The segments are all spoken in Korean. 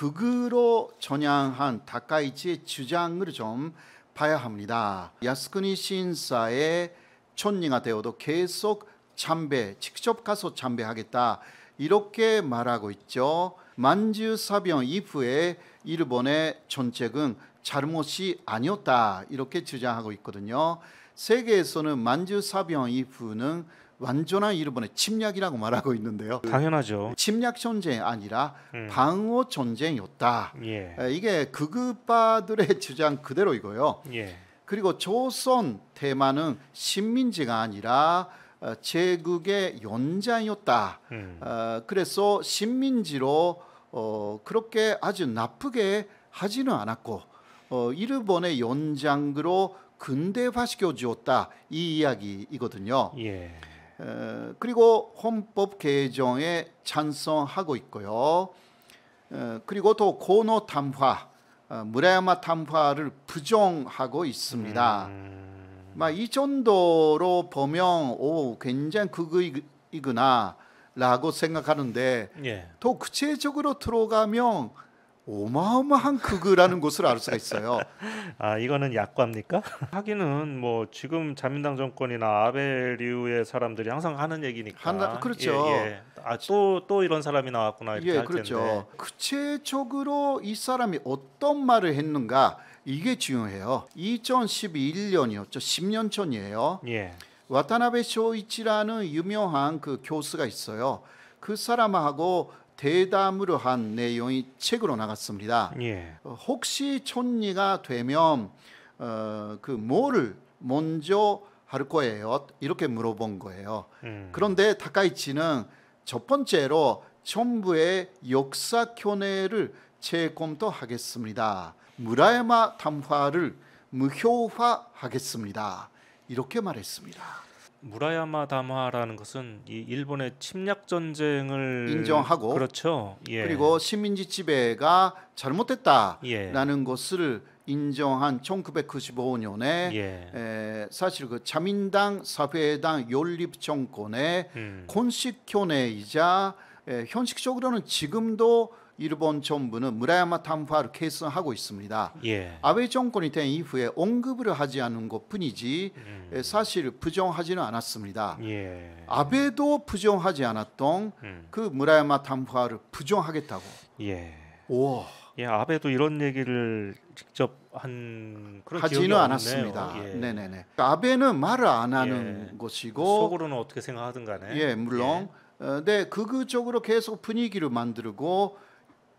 극으로 전향한 다카이치의 주장을 좀 봐야 합니다. 야스쿠니 신사의 촌리가 되어도 계속 참배, 직접 가서 참배하겠다 이렇게 말하고 있죠. 만주 사병 이후에 일본의 전책은 잘못이 아니었다 이렇게 주장하고 있거든요. 세계에서는 만주 사병 이후는 완전한 일본의 침략이라고 말하고 있는데요. 당연하죠. 침략 전쟁 아니라 음. 방어 전쟁이었다. 예. 이게 극우파들의 주장 그대로이고요. 예. 그리고 조선 테마는 식민지가 아니라 어, 제국의 연장이었다. 음. 어, 그래서 식민지로 어, 그렇게 아주 나쁘게 하지는 않았고 어, 일본의 연장으로 근대화시켜 주었다 이 이야기이거든요. 예. 그리고 헌법 개정에 찬성하고 있고요. 그리고 또 고노 탐화, 어, 무라야마 탐화를 부정하고 있습니다. 음... 이 정도로 보면 오 굉장히 극이구나라고 생각하는데 예. 더 구체적으로 들어가면 어마어마한 극우라는 것을 알 수가 있어요. 아 이거는 약과입니까? 하기는 뭐 지금 자민당 정권이나 아베류의 사람들이 항상 하는 얘기니까. 하나, 그렇죠. 예, 예. 아또 또 이런 사람이 나왔구나 이렇게 예, 할 그렇죠. 텐데. 구체적으로 이 사람이 어떤 말을 했는가 이게 중요해요. 2011년이었죠. 10년 전이에요. 예. 와타나베 쇼이치라는 유명한 그 교수가 있어요. 그 사람하고 대담으로 한 내용이 책으로 나갔습니다. 예. 어, 혹시 촌리가 되면 어, 그 뭐를 먼저 할 거예요? 이렇게 물어본 거예요. 음. 그런데 다카이치는 첫 번째로 정부의 역사 견해를 재검토하겠습니다. 무라야마 담화를 무효화하겠습니다. 이렇게 말했습니다. 무라야마 담화라는 것은 이 일본의 침략 전쟁을 인정하고 그렇죠. 예. 그리고 식민지 지배가 잘못됐다라는 예. 것을 인정한 1995년에 예. 에, 사실 그 자민당 사회당 연립 정권의 음. 공식 견해이자 에, 현식적으로는 지금도 일본 정부는 무라야마 탄파를 개선하고 있습니다. 예. 아베 정권이 된 이후에 언급을 하지 않은 것뿐이지 음. 사실 부정하지는 않았습니다. 예. 아베도 부정하지 않았던 음. 그 무라야마 탄파를 부정하겠다고. 예. 오. 예, 아베도 이런 얘기를 직접 한 그런 하지는 않았습니다. 예. 네네네. 아베는 말을 안 하는 예. 것이고 속으로는 어떻게 생각하든 간에 예, 물론 예. 근데 어, 네, 극우적으로 계속 분위기를 만들고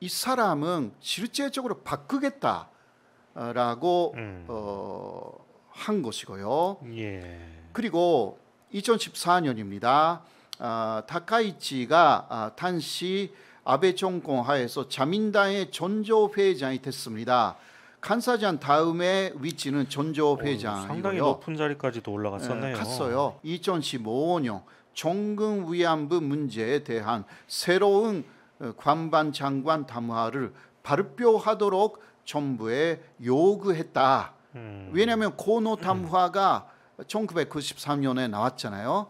이 사람은 실제적으로 바꾸겠다라고 음. 어, 한 것이고요. 예. 그리고 2014년입니다. 아, 다카이치가 아, 당시 아베 정권 하에서 자민당의 전조 회장이 됐습니다. 칸사장 다음에 위치는 전조 회장이고요. 상당히 높은 자리까지도 올라갔었네요. 에, 예, 갔어요. 2015년 정근 위안부 문제에 대한 새로운 어, 관반 장관 담화를 발표하도록 정부에 요구했다. 음. 왜냐하면 고노 담화가 1993년에 나왔잖아요.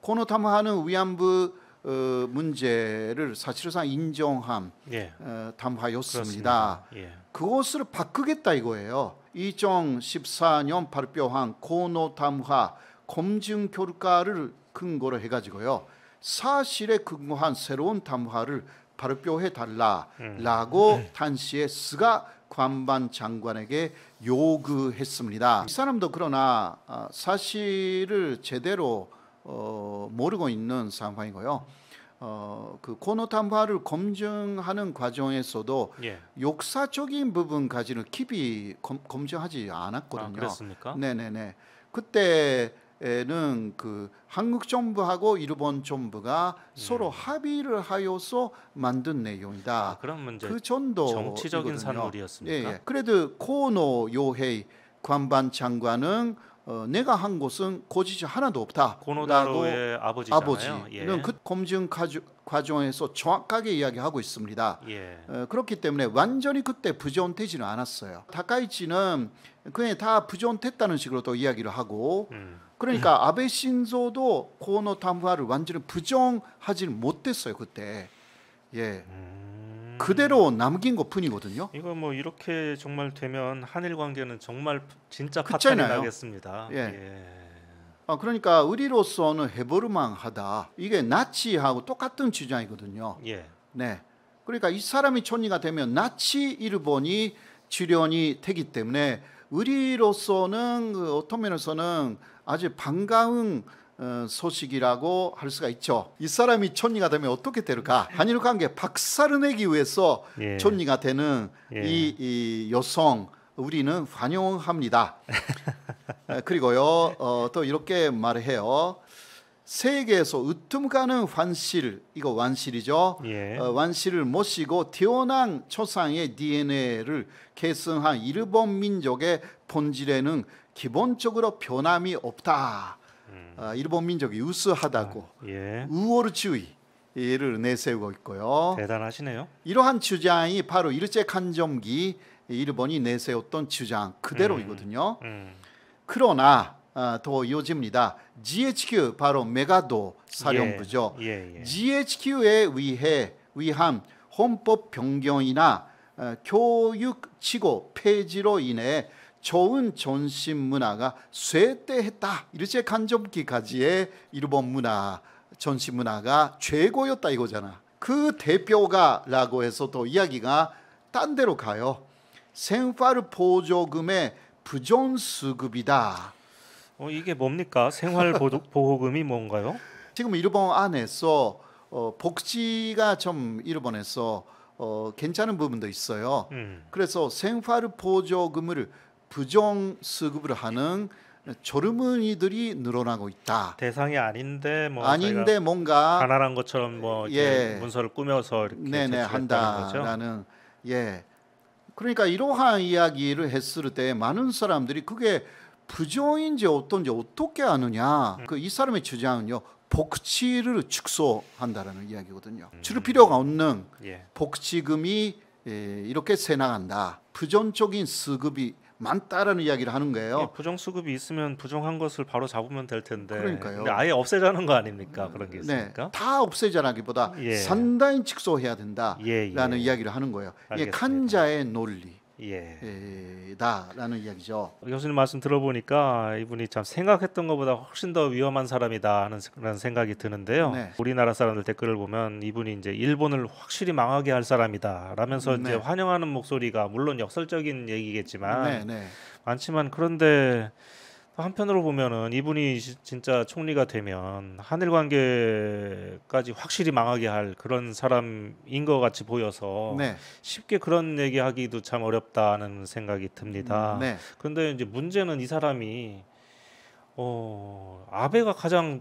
고노 담화는 위안부 어, 문제를 사실상 인정한 예. 어, 담화였습니다. 예. 그것을 바꾸겠다 이거예요. 2014년 발표한 고노 담화 검증 결과를 근거로 해가지고요. 사실에 근거한 새로운 담화를 바로 뼈해 달라라고 음. 당시에 음. 스가 관반 장관에게 요구했습니다. 이 사람도 그러나 아, 사실을 제대로 어, 모르고 있는 상황이고요. 어, 그 코노탄바를 검증하는 과정에서도 예. 역사적인 부분까지는 깊이 검, 증하지 않았거든요. 아, 그렇습니까? 네네네. 그때 에는 그 한국 정부하고 일본 정부가 음. 서로 합의를 하여서 만든 내용이다. 아, 그런 문제. 그 정도 정치적인 산물이었습니까? 예, 예. 그래도 코노 요헤이 관반 장관은 어, 내가 한곳은 고지지 하나도 없다. 고노다로의 아버지잖아요. 아버지는 예. 그 검증 과정에서 정확하게 이야기하고 있습니다. 예. 어, 그렇기 때문에 완전히 그때 부정되지는 않았어요. 다카이치는 그냥 다 부정됐다는 식으로 또 이야기를 하고 음. 그러니까 네. 아베 신조도 고노 담화를 완전히 부정하지 못했어요 그때. 예. 음. 그대로 남긴 것 뿐이거든요. 이거 뭐 이렇게 정말 되면 한일 관계는 정말 진짜 파탄이 나요겠습니다 예. 예. 아 그러니까 우리로서는 해보르망하다. 이게 나치하고 똑같은 주장이거든요. 예. 네. 그러니까 이 사람이 촌이가 되면 나치 일본이 출련이 되기 때문에 우리로서는 그 어떤 면에서는 아주 반가운 어, 소식이라고 할 수가 있죠. 이 사람이 촌리가 되면 어떻게 될까? 한일 관계 박살을 내기 위해서 예. 촌리가 되는 예. 이, 이 여성 우리는 환영합니다. 그리고요 어, 또 이렇게 말해요. 세계에서 으뜸가는 환실 이거 완실이죠. 예. 어, 완실을 모시고 태어난 초상의 DNA를 계승한 일본 민족의 본질에는 기본적으로 변함이 없다. 음. 어, 일본 민족이 우수하다고 아, 예. 우월주의를 내세우고 있고요. 대단하시네요. 이러한 주장이 바로 일제간점기 일본이 내세웠던 주장 그대로이거든요. 음. 음. 그러나 도요지입니다. 아, GHQ 바로 메가도 사령부죠. 예, 예, GHQ에 예. 의해 위함 헌법 변경이나 어, 교육 치고 폐지로 인해 좋은 전신 문화가 쇠퇴했다. 일제 간접기까지의 일본 문화, 전신 문화가 최고였다 이거잖아. 그 대표가라고 해서 또 이야기가 딴 데로 가요. 생활 보조금의 부존수급이다. 어, 이게 뭡니까? 생활보호금이 뭔가요? 지금 일본 안에서 어, 복지가 좀 일본에서 어, 괜찮은 부분도 있어요. 음. 그래서 생활보조금을 부정 수급을 하는 졸음은이들이 늘어나고 있다. 대상이 아닌데 뭐 아닌데 뭔가 가난한 것처럼 뭐 예. 문서를 꾸며서 이렇게 네네 한다라는 예. 그러니까 이러한 이야기를 했을 때 많은 사람들이 그게 부정인지 어떤지 어떻게 아느냐 음. 그이 사람의 주장은요 복지를 축소한다라는 이야기거든요 음. 줄 필요가 없는 예. 복지금이 예, 이렇게 세 나간다 부정적인 수급이 많다라는 이야기를 하는 거예요. 예, 부정 수급이 있으면 부정한 것을 바로 잡으면 될 텐데. 그러니까요. 아예 없애자는 거 아닙니까? 그런 게 네, 있으니까. 네, 다 없애자라기보다 예. 상당히 축소해야 된다라는 예, 예, 이야기를 하는 거예요. 알겠 예, 간자의 논리. 예. 다라는 이야기죠. 교수님 말씀 들어보니까 이분이 참 생각했던 것보다 훨씬 더 위험한 사람이다 하는 생각이 드는데요. 네. 우리나라 사람들 댓글을 보면 이분이 이제 일본을 확실히 망하게 할 사람이다 라면서 음, 네. 이제 환영하는 목소리가 물론 역설적인 얘기겠지만 네, 네. 많지만 그런데 한편으로 보면은 이분이 진짜 총리가 되면 한일 관계까지 확실히 망하게 할 그런 사람인 것 같이 보여서 네. 쉽게 그런 얘기하기도 참 어렵다는 생각이 듭니다. 그런데 음, 네. 이제 문제는 이 사람이 어, 아베가 가장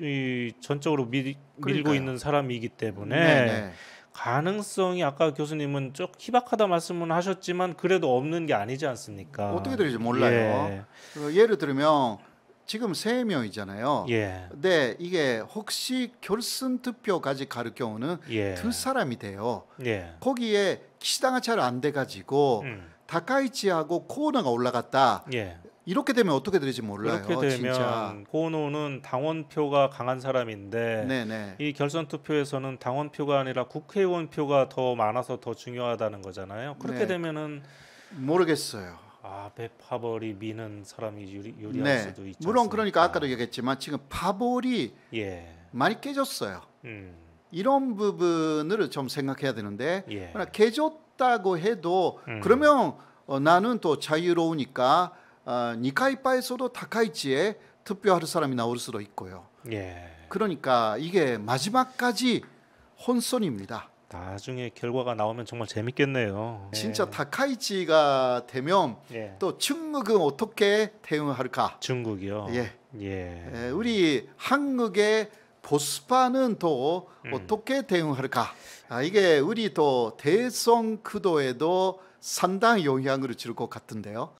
이 전적으로 밀, 밀고 있는 사람이기 때문에. 네네. 네. 가능성이 아까 교수님은 쭉 희박하다 말씀은 하셨지만 그래도 없는 게 아니지 않습니까? 어떻게 될지 몰라요. 예. 그 를 들면 지금 세 명이잖아요. 예. 근데 이게 혹시 결승 투표까지 갈 경우는 예. 두 사람이 돼요. 예. 거기에 시당가잘안돼 가지고 음. 다카이치하고 코너가 올라갔다. 예. 이렇게 되면 어떻게 될지 몰라요. 이렇게 되면 진짜. 고노는 당원표가 강한 사람인데 네네. 이 결선 투표에서는 당원표가 아니라 국회의원 표가 더 많아서 더 중요하다는 거잖아요. 그렇게 네. 되면은 모르겠어요. 아, 베파벌이 미는 사람이 유리, 유리할 네. 수도 있죠. 물론 그러니까 아까도 얘기했지만 지금 파벌이 예. 많이 깨졌어요. 음. 이런 부분을 좀 생각해야 되는데 예. 깨졌다고 해도 음. 그러면 어, 나는 또 자유로우니까 어, 니카이파에서도 다카이치에 특별할 사람이 나올 수도 있고요. 예. 그러니까 이게 마지막까지 혼선입니다. 나중에 결과가 나오면 정말 재밌겠네요. 진짜 예. 다카이치가 되면 예. 또 중국은 어떻게 대응할까? 중국이요. 예. 예. 예 우리 한국의 보스파는 또 음. 어떻게 대응할까? 아, 이게 우리 또대성크도에도 상당 영향을 줄 것 같은데요.